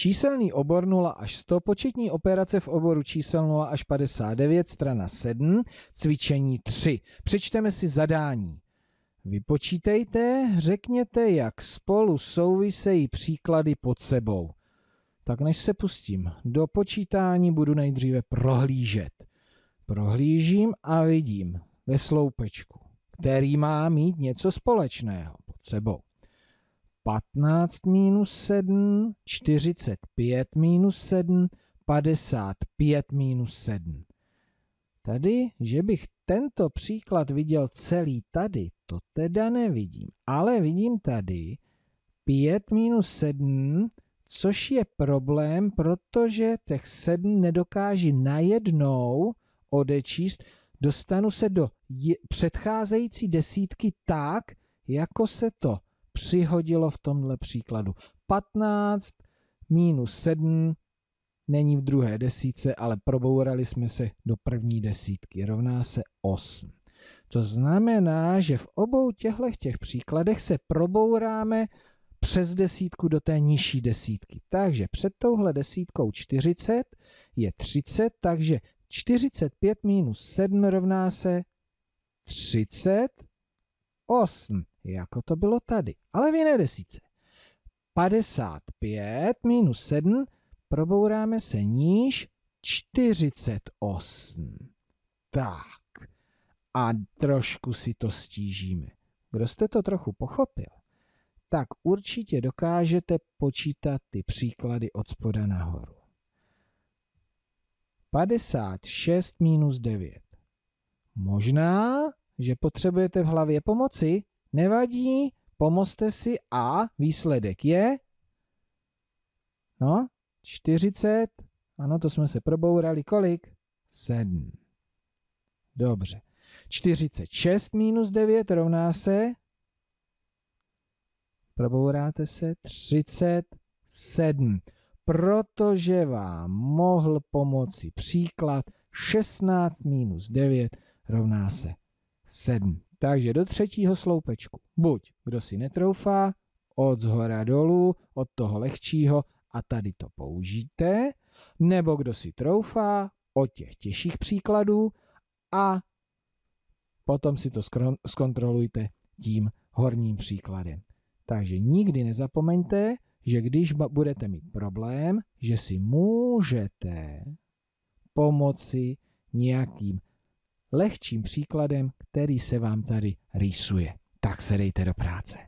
Číselný obor 0 až 100, početní operace v oboru čísel 0 až 59, strana 7, cvičení 3. Přečteme si zadání. Vypočítejte, řekněte, jak spolu souvisejí příklady pod sebou. Tak než se pustím do počítání, budu nejdříve prohlížet. Prohlížím a vidím ve sloupečku, který má mít něco společného pod sebou. 15 minus 7, 45 minus 7, 55 minus 7. Tady, že bych tento příklad viděl celý tady, to teda nevidím. Ale vidím tady 5 minus 7, což je problém, protože těch 7 nedokáží najednou odečíst. Dostanu se do předcházející desítky tak, jako se to přihodilo v tomhle příkladu. 15 minus 7 není v druhé desítce, ale probourali jsme se do první desítky. Rovná se 8. To znamená, že v obou těchto těch příkladech se probouráme přes desítku do té nižší desítky. Takže před touhle desítkou 40 je 30, takže 45 minus 7 rovná se 38 jako to bylo tady, ale v jiné desíce. 55 minus 7, probouráme se níž 48. Tak. A trošku si to stížíme. Kdo jste to trochu pochopil, tak určitě dokážete počítat ty příklady od spoda nahoru. 56 minus 9. Možná, že potřebujete v hlavě pomoci, nevadí, pomozte si a výsledek je, no, 40, ano, to jsme se probourali, kolik? 7. Dobře. 46 minus 9 rovná se, probouráte se, 37. Protože vám mohl pomoci příklad 16 minus 9 rovná se 7. Takže do třetího sloupečku. Buď kdo si netroufá, od zhora dolů, od toho lehčího a tady to použijte, nebo kdo si troufá, od těch těžších příkladů a potom si to zkontrolujte tím horním příkladem. Takže nikdy nezapomeňte, že když budete mít problém, že si můžete pomoci nějakým lehčím příkladem, který se vám tady rýsuje. Tak se dejte do práce.